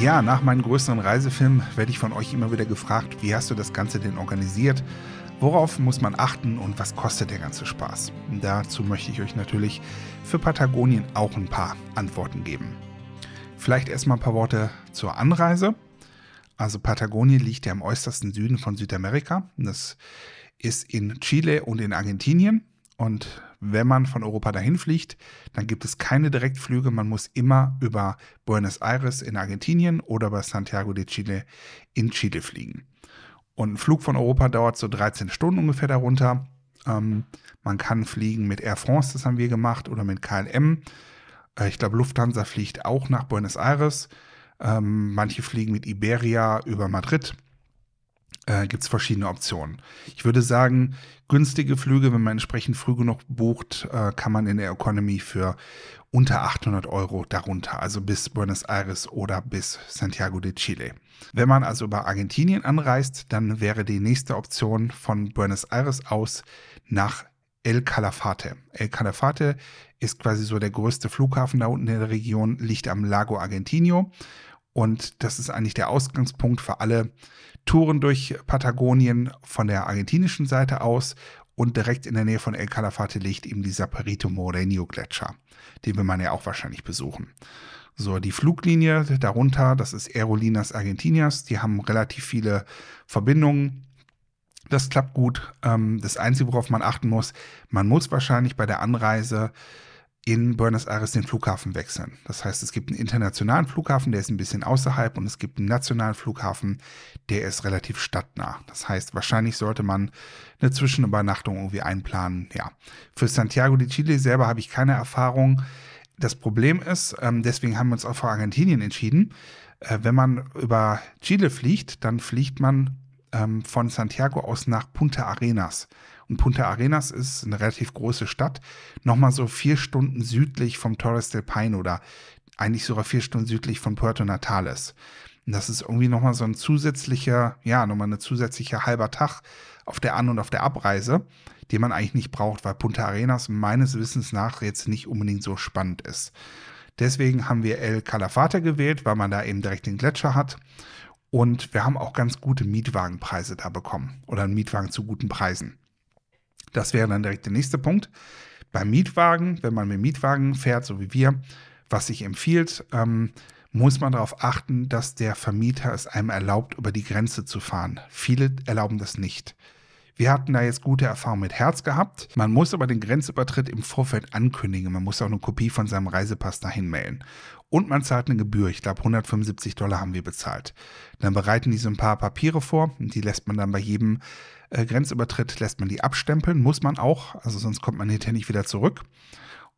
Ja, nach meinen größeren Reisefilmen werde ich von euch immer wieder gefragt, wie hast du das Ganze denn organisiert? Worauf muss man achten und was kostet der ganze Spaß? Dazu möchte ich euch natürlich für Patagonien auch ein paar Antworten geben. Vielleicht erstmal ein paar Worte zur Anreise. Also Patagonien liegt ja im äußersten Süden von Südamerika. Das ist in Chile und in Argentinien. Und wenn man von Europa dahin fliegt, dann gibt es keine Direktflüge. Man muss immer über Buenos Aires in Argentinien oder über Santiago de Chile in Chile fliegen. Und ein Flug von Europa dauert so 13 Stunden ungefähr darunter. Ähm, man kann fliegen mit Air France, das haben wir gemacht, oder mit KLM. Äh, ich glaube, Lufthansa fliegt auch nach Buenos Aires. Ähm, manche fliegen mit Iberia über Madrid äh, gibt es verschiedene Optionen. Ich würde sagen, günstige Flüge, wenn man entsprechend früh genug bucht, äh, kann man in der Economy für unter 800 Euro darunter, also bis Buenos Aires oder bis Santiago de Chile. Wenn man also über Argentinien anreist, dann wäre die nächste Option von Buenos Aires aus nach El Calafate. El Calafate ist quasi so der größte Flughafen da unten in der Region, liegt am Lago Argentino und das ist eigentlich der Ausgangspunkt für alle Touren durch Patagonien von der argentinischen Seite aus und direkt in der Nähe von El Calafate liegt eben dieser Perito Moreno Gletscher, den will man ja auch wahrscheinlich besuchen. So, die Fluglinie darunter, das ist Aerolinas Argentinas, die haben relativ viele Verbindungen. Das klappt gut. Ähm, das Einzige, worauf man achten muss, man muss wahrscheinlich bei der Anreise in Buenos Aires den Flughafen wechseln. Das heißt, es gibt einen internationalen Flughafen, der ist ein bisschen außerhalb und es gibt einen nationalen Flughafen, der ist relativ stadtnah. Das heißt, wahrscheinlich sollte man eine Zwischenübernachtung irgendwie einplanen. Ja, für Santiago de Chile selber habe ich keine Erfahrung. Das Problem ist, ähm, deswegen haben wir uns auch für Argentinien entschieden. Äh, wenn man über Chile fliegt, dann fliegt man ähm, von Santiago aus nach Punta Arenas. Und Punta Arenas ist eine relativ große Stadt, nochmal so vier Stunden südlich vom Torres del Paine oder eigentlich sogar vier Stunden südlich von Puerto Natales. Und das ist irgendwie nochmal so ein zusätzlicher, ja, nochmal eine zusätzliche halber Tag auf der An- und auf der Abreise, den man eigentlich nicht braucht, weil Punta Arenas meines Wissens nach jetzt nicht unbedingt so spannend ist. Deswegen haben wir El Calafate gewählt, weil man da eben direkt den Gletscher hat. Und wir haben auch ganz gute Mietwagenpreise da bekommen oder einen Mietwagen zu guten Preisen. Das wäre dann direkt der nächste Punkt. Beim Mietwagen, wenn man mit Mietwagen fährt, so wie wir, was sich empfiehlt, ähm, muss man darauf achten, dass der Vermieter es einem erlaubt, über die Grenze zu fahren. Viele erlauben das nicht. Wir hatten da jetzt gute Erfahrungen mit Herz gehabt. Man muss aber den Grenzübertritt im Vorfeld ankündigen. Man muss auch eine Kopie von seinem Reisepass dahin melden. Und man zahlt eine Gebühr. Ich glaube, 175 Dollar haben wir bezahlt. Dann bereiten die so ein paar Papiere vor. Die lässt man dann bei jedem äh, Grenzübertritt, lässt man die abstempeln. Muss man auch. Also sonst kommt man hinterher nicht wieder zurück.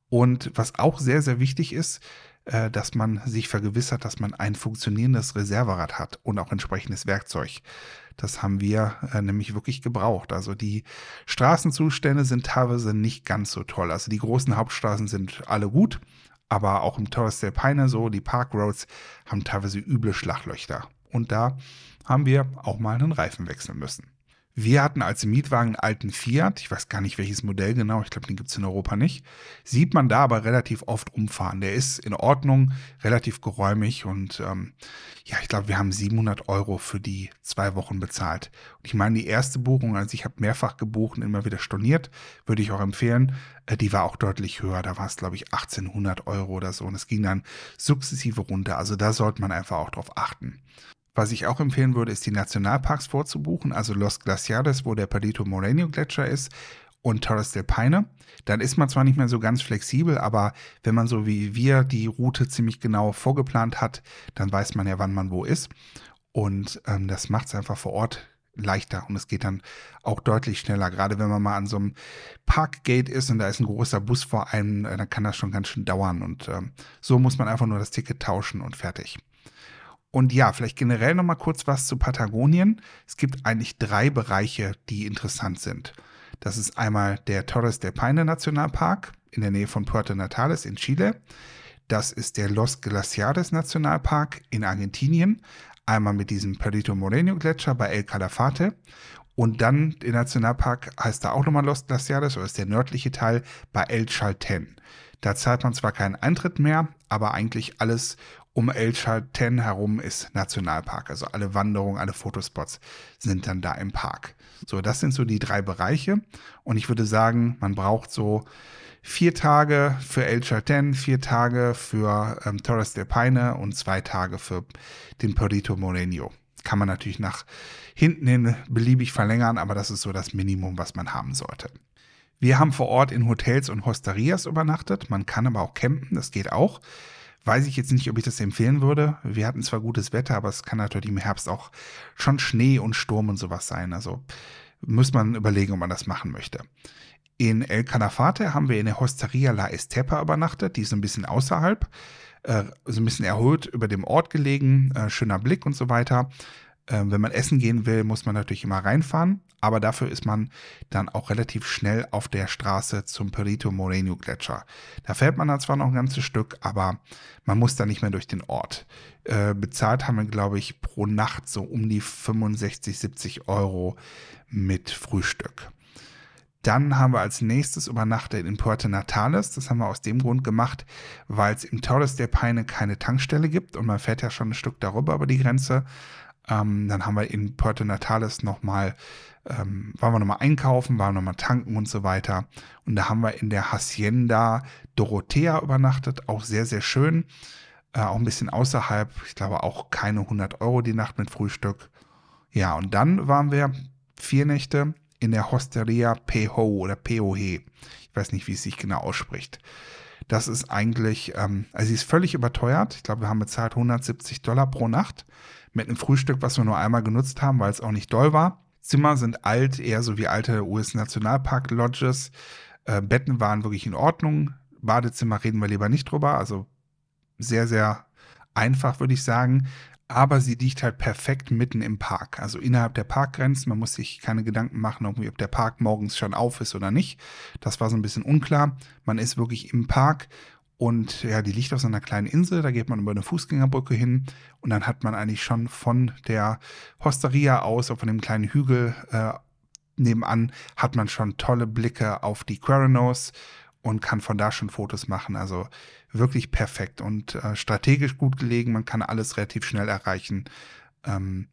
Und was auch sehr, sehr wichtig ist, äh, dass man sich vergewissert, dass man ein funktionierendes Reserverad hat und auch entsprechendes Werkzeug. Das haben wir äh, nämlich wirklich gebraucht. Also die Straßenzustände sind teilweise nicht ganz so toll. Also die großen Hauptstraßen sind alle gut, aber auch im Torres del Paine so, die Parkroads haben teilweise üble Schlaglöcher. Und da haben wir auch mal einen Reifen wechseln müssen. Wir hatten als Mietwagen einen alten Fiat, ich weiß gar nicht welches Modell genau, ich glaube, den gibt es in Europa nicht. Sieht man da aber relativ oft umfahren. Der ist in Ordnung, relativ geräumig und ähm, ja, ich glaube, wir haben 700 Euro für die zwei Wochen bezahlt. Und ich meine, die erste Buchung, also ich habe mehrfach gebucht und immer wieder storniert, würde ich auch empfehlen, äh, die war auch deutlich höher. Da war es, glaube ich, 1800 Euro oder so und es ging dann sukzessive runter. Also da sollte man einfach auch drauf achten. Was ich auch empfehlen würde, ist die Nationalparks vorzubuchen, also Los Glaciares, wo der Palito Moreno Gletscher ist und Torres del Paine. Dann ist man zwar nicht mehr so ganz flexibel, aber wenn man so wie wir die Route ziemlich genau vorgeplant hat, dann weiß man ja, wann man wo ist. Und ähm, das macht es einfach vor Ort leichter und es geht dann auch deutlich schneller. Gerade wenn man mal an so einem Parkgate ist und da ist ein großer Bus vor einem, äh, dann kann das schon ganz schön dauern. Und ähm, so muss man einfach nur das Ticket tauschen und fertig. Und ja, vielleicht generell noch mal kurz was zu Patagonien. Es gibt eigentlich drei Bereiche, die interessant sind. Das ist einmal der Torres del Paine Nationalpark in der Nähe von Puerto Natales in Chile. Das ist der Los Glaciares Nationalpark in Argentinien. Einmal mit diesem Perito Moreno Gletscher bei El Calafate. Und dann der Nationalpark heißt da auch nochmal Los Glaciares oder ist der nördliche Teil bei El Chalten. Da zahlt man zwar keinen Eintritt mehr, aber eigentlich alles um El Chalten herum ist Nationalpark. Also alle Wanderungen, alle Fotospots sind dann da im Park. So, das sind so die drei Bereiche. Und ich würde sagen, man braucht so vier Tage für El Chalten, vier Tage für ähm, Torres del Paine und zwei Tage für den Perito Moreno. Kann man natürlich nach hinten hin beliebig verlängern, aber das ist so das Minimum, was man haben sollte. Wir haben vor Ort in Hotels und Hosterias übernachtet. Man kann aber auch campen, das geht auch. Weiß ich jetzt nicht, ob ich das empfehlen würde. Wir hatten zwar gutes Wetter, aber es kann natürlich im Herbst auch schon Schnee und Sturm und sowas sein. Also muss man überlegen, ob man das machen möchte. In El Calafate haben wir in der Hosteria La Estepa übernachtet. Die ist so ein bisschen außerhalb, äh, so ein bisschen erholt über dem Ort gelegen, äh, schöner Blick und so weiter. Ähm, wenn man essen gehen will, muss man natürlich immer reinfahren, aber dafür ist man dann auch relativ schnell auf der Straße zum Perito Moreno Gletscher. Da fährt man dann zwar noch ein ganzes Stück, aber man muss dann nicht mehr durch den Ort. Äh, bezahlt haben wir, glaube ich, pro Nacht so um die 65, 70 Euro mit Frühstück. Dann haben wir als nächstes übernachtet in Puerto Natales. Das haben wir aus dem Grund gemacht, weil es im Torres del Peine keine Tankstelle gibt und man fährt ja schon ein Stück darüber über die Grenze. Ähm, dann haben wir in Puerto Natales nochmal, ähm, waren wir nochmal einkaufen, waren nochmal tanken und so weiter. Und da haben wir in der Hacienda Dorothea übernachtet, auch sehr, sehr schön. Äh, auch ein bisschen außerhalb, ich glaube auch keine 100 Euro die Nacht mit Frühstück. Ja, und dann waren wir vier Nächte in der Hosteria Peho oder Peohe. Ich weiß nicht, wie es sich genau ausspricht. Das ist eigentlich, ähm, also sie ist völlig überteuert. Ich glaube, wir haben bezahlt 170 Dollar pro Nacht mit einem Frühstück, was wir nur einmal genutzt haben, weil es auch nicht doll war. Zimmer sind alt, eher so wie alte US-Nationalpark-Lodges. Äh, Betten waren wirklich in Ordnung. Badezimmer reden wir lieber nicht drüber. Also sehr, sehr einfach, würde ich sagen. Aber sie liegt halt perfekt mitten im Park, also innerhalb der Parkgrenzen. Man muss sich keine Gedanken machen, ob der Park morgens schon auf ist oder nicht. Das war so ein bisschen unklar. Man ist wirklich im Park und ja, die liegt auf so einer kleinen Insel, da geht man über eine Fußgängerbrücke hin und dann hat man eigentlich schon von der Hosteria aus, von dem kleinen Hügel äh, nebenan, hat man schon tolle Blicke auf die Queranos und kann von da schon Fotos machen. Also wirklich perfekt und äh, strategisch gut gelegen, man kann alles relativ schnell erreichen. Ähm,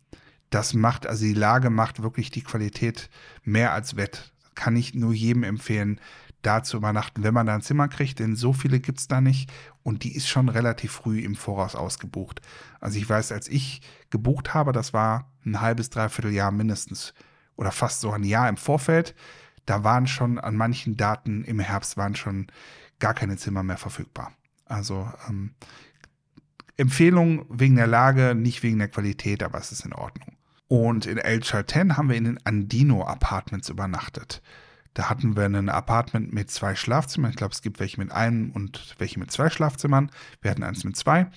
das macht, also die Lage macht wirklich die Qualität mehr als wett. Kann ich nur jedem empfehlen, da zu übernachten, wenn man da ein Zimmer kriegt, denn so viele gibt es da nicht und die ist schon relativ früh im Voraus ausgebucht. Also ich weiß, als ich gebucht habe, das war ein halbes, dreiviertel Jahr mindestens oder fast so ein Jahr im Vorfeld, da waren schon an manchen Daten im Herbst waren schon gar keine Zimmer mehr verfügbar. Also ähm, Empfehlung wegen der Lage, nicht wegen der Qualität, aber es ist in Ordnung. Und in El Chalten haben wir in den Andino Apartments übernachtet. Da hatten wir ein Apartment mit zwei Schlafzimmern. Ich glaube, es gibt welche mit einem und welche mit zwei Schlafzimmern. Wir hatten eins mit zwei.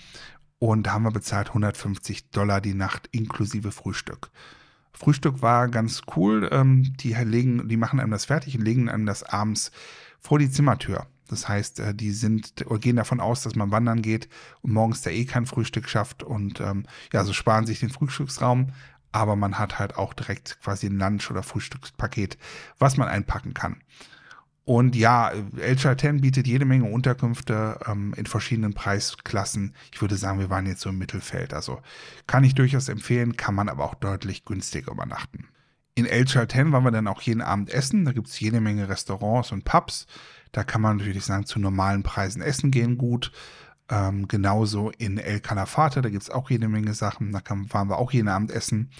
Und da haben wir bezahlt 150 Dollar die Nacht inklusive Frühstück. Frühstück war ganz cool. Ähm, die, legen, die machen einem das fertig und legen einem das abends vor die Zimmertür. Das heißt, äh, die sind gehen davon aus, dass man wandern geht und morgens da eh kein Frühstück schafft und ähm, ja, so sparen sich den Frühstücksraum aber man hat halt auch direkt quasi ein Lunch- oder Frühstückspaket, was man einpacken kann. Und ja, El Chalten bietet jede Menge Unterkünfte ähm, in verschiedenen Preisklassen. Ich würde sagen, wir waren jetzt so im Mittelfeld. Also kann ich durchaus empfehlen, kann man aber auch deutlich günstiger übernachten. In El Chalten waren wir dann auch jeden Abend essen. Da gibt es jede Menge Restaurants und Pubs. Da kann man natürlich sagen, zu normalen Preisen essen gehen gut. Ähm, genauso in El Calafate, da gibt es auch jede Menge Sachen. Da kann, waren wir auch jeden Abend essen.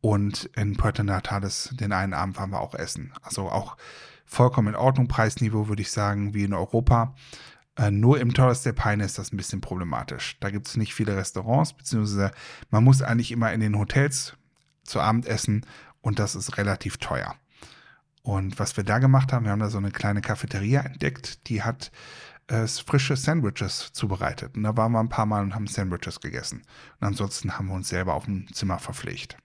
Und in Puerto Natales, den einen Abend waren wir auch essen. Also auch vollkommen in Ordnung. Preisniveau würde ich sagen, wie in Europa. Äh, nur im Torres de Peine ist das ein bisschen problematisch. Da gibt es nicht viele Restaurants, beziehungsweise man muss eigentlich immer in den Hotels zu Abend essen und das ist relativ teuer. Und was wir da gemacht haben, wir haben da so eine kleine Cafeteria entdeckt, die hat äh, frische Sandwiches zubereitet. Und da waren wir ein paar Mal und haben Sandwiches gegessen. Und ansonsten haben wir uns selber auf dem Zimmer verpflegt.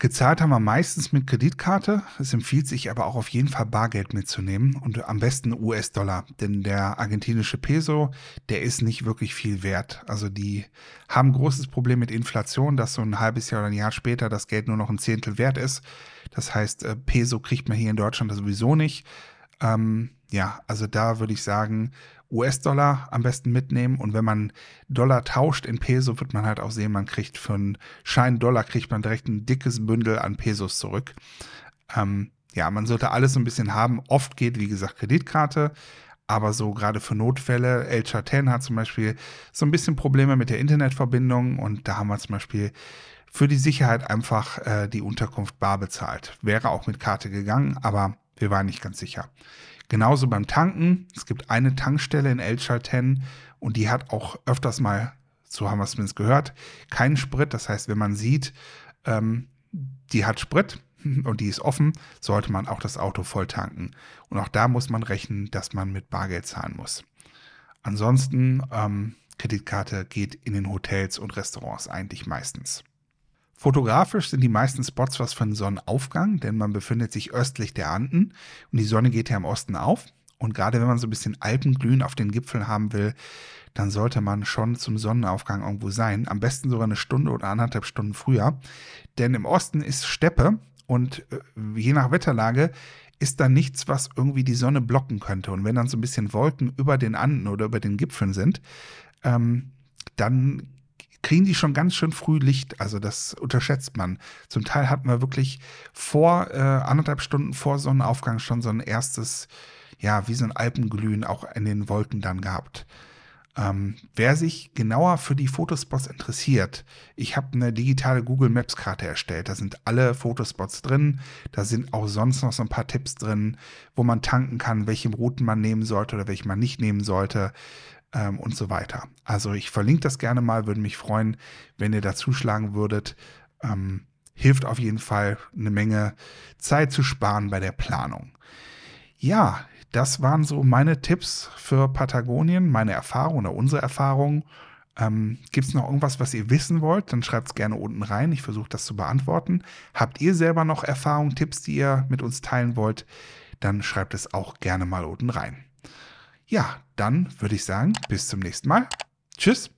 Gezahlt haben wir meistens mit Kreditkarte. Es empfiehlt sich aber auch auf jeden Fall Bargeld mitzunehmen und am besten US-Dollar, denn der argentinische Peso, der ist nicht wirklich viel wert. Also die haben großes Problem mit Inflation, dass so ein halbes Jahr oder ein Jahr später das Geld nur noch ein Zehntel wert ist. Das heißt, äh, Peso kriegt man hier in Deutschland sowieso nicht. Ähm, ja, also da würde ich sagen, US-Dollar am besten mitnehmen. Und wenn man Dollar tauscht in Peso, wird man halt auch sehen, man kriegt für einen Schein Dollar, kriegt man direkt ein dickes Bündel an Pesos zurück. Ähm, ja, man sollte alles so ein bisschen haben. Oft geht, wie gesagt, Kreditkarte. Aber so gerade für Notfälle, El Chaten hat zum Beispiel so ein bisschen Probleme mit der Internetverbindung und da haben wir zum Beispiel für die Sicherheit einfach äh, die Unterkunft bar bezahlt. Wäre auch mit Karte gegangen, aber wir waren nicht ganz sicher. Genauso beim Tanken. Es gibt eine Tankstelle in El und die hat auch öfters mal, so haben wir es zumindest gehört, keinen Sprit. Das heißt, wenn man sieht, ähm, die hat Sprit und die ist offen, sollte man auch das Auto voll tanken. Und auch da muss man rechnen, dass man mit Bargeld zahlen muss. Ansonsten, ähm, Kreditkarte geht in den Hotels und Restaurants eigentlich meistens. Fotografisch sind die meisten Spots was für einen Sonnenaufgang, denn man befindet sich östlich der Anden und die Sonne geht ja im Osten auf. Und gerade wenn man so ein bisschen Alpenglühen auf den Gipfeln haben will, dann sollte man schon zum Sonnenaufgang irgendwo sein. Am besten sogar eine Stunde oder anderthalb Stunden früher. Denn im Osten ist Steppe und äh, je nach Wetterlage ist da nichts, was irgendwie die Sonne blocken könnte. Und wenn dann so ein bisschen Wolken über den Anden oder über den Gipfeln sind, ähm, dann kriegen die schon ganz schön früh Licht. Also das unterschätzt man. Zum Teil hat man wirklich vor äh, anderthalb Stunden vor Sonnenaufgang schon so ein erstes, ja, wie so ein Alpenglühen auch in den Wolken dann gehabt. Ähm, wer sich genauer für die Fotospots interessiert, ich habe eine digitale Google Maps Karte erstellt. Da sind alle Fotospots drin. Da sind auch sonst noch so ein paar Tipps drin, wo man tanken kann, welche Routen man nehmen sollte oder welche man nicht nehmen sollte ähm, und so weiter. Also ich verlinke das gerne mal, würde mich freuen, wenn ihr da zuschlagen würdet. Ähm, hilft auf jeden Fall eine Menge Zeit zu sparen bei der Planung. Ja, das waren so meine Tipps für Patagonien, meine Erfahrungen oder unsere Erfahrungen. Ähm, Gibt es noch irgendwas, was ihr wissen wollt? Dann schreibt es gerne unten rein. Ich versuche das zu beantworten. Habt ihr selber noch Erfahrungen, Tipps, die ihr mit uns teilen wollt? Dann schreibt es auch gerne mal unten rein. Ja, dann würde ich sagen, bis zum nächsten Mal. Tschüss.